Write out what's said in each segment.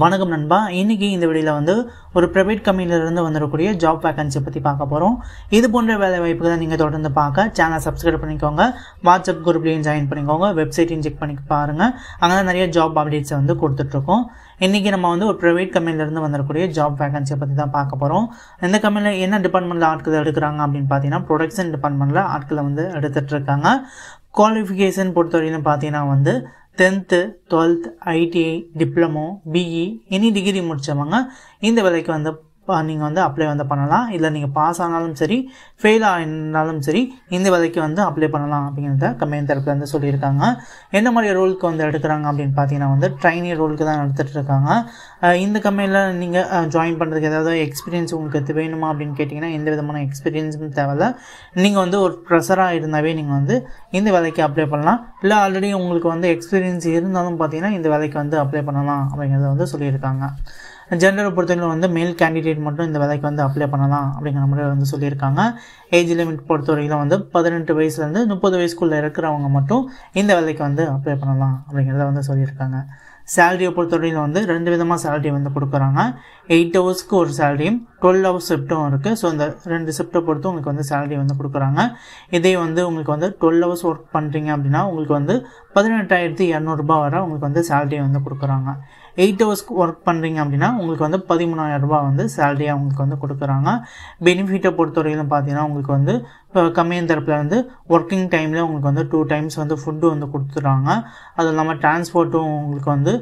வணக்கம் நண்பா இன்றைக்கி இந்த வீடியோவில் வந்து ஒரு ப்ரைவேட் இருந்து வந்துடக்கூடிய ஜாப் வேகன்சி பற்றி பார்க்க போகிறோம் இது போன்ற வேலை வாய்ப்புகளை நீங்கள் தொடர்ந்து பார்க்க சேனல் சப்ஸ்கிரைப் பண்ணிக்கோங்க வாட்ஸ்அப் குரூப்லேயும் ஜாயின் பண்ணிக்கோங்க வெப்சைட்டையும் செக் பண்ணி பாருங்கள் அங்கே நிறைய ஜாப் அப்டேட்ஸை வந்து கொடுத்துட்ருக்கோம் இன்றைக்கி நம்ம வந்து ஒரு ப்ரைவேட் கம்பெனிலேருந்து வந்துடக்கூடிய ஜாப் வேகன்சியை பற்றி தான் பார்க்க போகிறோம் இந்த கம்பெனியில் என்ன டிபார்ட்மெண்ட்டில் ஆட்கள் எடுக்கிறாங்க அப்படின்னு பார்த்தீங்கன்னா ப்ரொடக்ஷன் டிபார்ட்மெண்ட்டில் ஆட்களை வந்து எடுத்துகிட்ருக்காங்க குவாலிஃபிகேஷன் பொறுத்தவரையிலும் பார்த்தீங்கன்னா வந்து tenth twelfth ITI diploma BE any degree முடித்தவங்க இந்த வேலைக்கு வந்து நீங்கள் வந்து அப்ளை வந்து பண்ணலாம் இல்லை நீங்கள் பாஸ் ஆனாலும் சரி ஃபெயில் ஆனாலும் சரி இந்த வேலைக்கு வந்து அப்ளை பண்ணலாம் அப்படிங்கிறத கம்பெனி தரப்பில் வந்து சொல்லியிருக்காங்க என்ன மாதிரி ரோலுக்கு வந்து எடுக்கிறாங்க அப்படின்னு பார்த்தீங்கன்னா வந்து ட்ரைனி ரோலுக்கு தான் எடுத்துகிட்டு இருக்காங்க இந்த கம்பெனியில் நீங்கள் ஜாயின் பண்ணுறதுக்கு ஏதாவது எக்ஸ்பீரியன்ஸ் உங்களுக்கு வேணுமா அப்படின்னு கேட்டிங்கன்னா எந்த விதமான எக்ஸ்பீரியன்ஸும் தேவையில்ல நீங்கள் வந்து ஒரு ப்ரெஷராக இருந்தாவே நீங்கள் வந்து இந்த வேலைக்கு அப்ளை பண்ணலாம் இல்லை ஆல்ரெடி உங்களுக்கு வந்து எக்ஸ்பீரியன்ஸ் இருந்தாலும் பார்த்தீங்கன்னா இந்த வேலைக்கு வந்து அப்ளை பண்ணலாம் அப்படிங்கிறத வந்து சொல்லியிருக்காங்க ஜென்ரல் பொறுத்தவரைக்கும் வந்து மேல் கேண்டிடேட் கேண்டிடேட் மட்டும் இந்த வேலைக்கு வந்து அப்ளை பண்ணலாம் அப்படிங்கிற மாதிரி வந்து சொல்லியிருக்காங்க ஏஜ் லிமிட் பொறுத்த வரைக்கும் வந்து பதினெட்டு வயசுலேருந்து முப்பது வயசுக்குள்ளே இருக்கிறவங்க மட்டும் இந்த வேலைக்கு வந்து அப்ளை பண்ணலாம் அப்படிங்கிறத வந்து சொல்லியிருக்காங்க சேலரியை பொறுத்தவரையில் வந்து ரெண்டு விதமாக சேலரி வந்து கொடுக்குறாங்க எயிட் ஹவர்ஸ்க்கு ஒரு சேலரியும் டுவெல் ஹவர்ஸ் ஷிஃப்ட்டும் இருக்குது ஸோ இந்த ரெண்டு ஷிஃப்ட்டை பொறுத்து உங்களுக்கு வந்து சேலரி வந்து கொடுக்குறாங்க இதே வந்து உங்களுக்கு வந்து டுவெல் ஹவர்ஸ் ஒர்க் பண்ணுறீங்க அப்படின்னா உங்களுக்கு வந்து பதினெட்டாயிரத்தி இரநூறுபா வர உங்களுக்கு வந்து சேலரி வந்து கொடுக்குறாங்க எயிட் ஹவர்ஸ்க்கு ஒர்க் பண்ணுறீங்க அப்படின்னா உங்களுக்கு வந்து பதிமூணாயிரரூபா வந்து சேலரியாக அவங்களுக்கு வந்து கொடுக்குறாங்க பெனிஃபிட்டை பொறுத்தவரையிலும் பார்த்தீங்கன்னா உங்களுக்கு வந்து இப்போ கம்மியின் தரப்பில் வந்து ஒர்க்கிங் டைமில் உங்களுக்கு வந்து டூ டைம்ஸ் வந்து ஃபுட்டு வந்து கொடுத்துட்றாங்க அதுவும் இல்லாமல் டிரான்ஸ்போர்ட்டும் உங்களுக்கு வந்து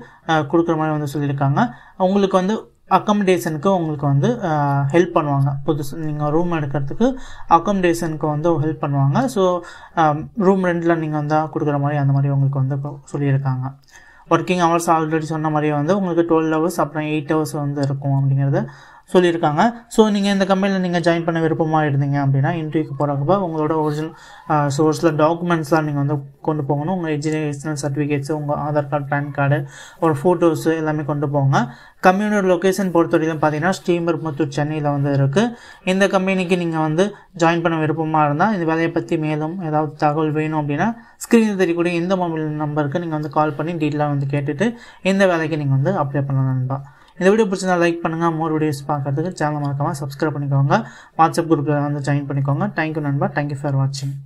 கொடுக்குற மாதிரி வந்து சொல்லியிருக்காங்க உங்களுக்கு வந்து அக்காமடேஷனுக்கு உங்களுக்கு வந்து ஹெல்ப் பண்ணுவாங்க புதுசு நீங்கள் ரூம் எடுக்கிறதுக்கு அக்காமடேஷனுக்கு வந்து ஹெல்ப் பண்ணுவாங்க ஸோ ரூம் ரெண்டில் நீங்கள் வந்து கொடுக்குற மாதிரி அந்த மாதிரி உங்களுக்கு வந்து சொல்லியிருக்காங்க ஒர்க்கிங் ஹவர்ஸ் ஆல்ரெடி சொன்ன மாதிரியே வந்து உங்களுக்கு டுவெல் ஹவர்ஸ் அப்புறம் எயிட் ஹவர்ஸ் வந்து இருக்கும் அப்படிங்கிறத சொல்லியிருக்காங்க ஸோ நீங்கள் இந்த கம்பெனியில் நீங்கள் ஜாயின் பண்ண விருப்பமாக இருந்தீங்க அப்படின்னா இன்டர்வியூக்கு போகிறப்ப உங்களோட ஒரிஜினல் சோர்ஸில் டாக்குமெண்ட்ஸ்லாம் நீங்கள் வந்து கொண்டு போகணும் உங்கள் எஜுகேஷனல் சர்டிஃபிகேட்ஸு உங்கள் ஆதார் கார்டு பேன் கார்டு ஒரு ஃபோட்டோஸு எல்லாமே கொண்டு போங்க கம்பெனியோட லொக்கேஷன் பொறுத்தவரையிலும் பார்த்தீங்கன்னா ஸ்டீமர் முத்தூர் சென்னையில் வந்து இருக்குது இந்த கம்பெனிக்கு நீங்கள் வந்து ஜாயின் பண்ண விருப்பமாக இருந்தால் இந்த வேலையை பற்றி மேலும் ஏதாவது தகவல் வேணும் அப்படின்னா ஸ்க்ரீனில் தெரியக்கூடிய இந்த மொபைல் நம்பருக்கு நீங்கள் வந்து கால் பண்ணி டீட்டெயிலாக வந்து கேட்டுட்டு இந்த வேலைக்கு நீங்கள் வந்து அப்ளை பண்ணலாம் நண்பா இந்த வீடியோ பிடிச்சதா லைக் பண்ணுங்கள் மோர் வீடியோஸ் பார்க்குறதுக்கு சேனல் மறக்காமல் சப்ஸ்கிரைப் பண்ணிக்கோங்க வாட்ஸ்அப் குரூப்பில் வந்து ஜாயின் பண்ணிக்கோங்க தேங்க்யூ நண்பா தேங்க்யூ ஃபார் வாட்சிங்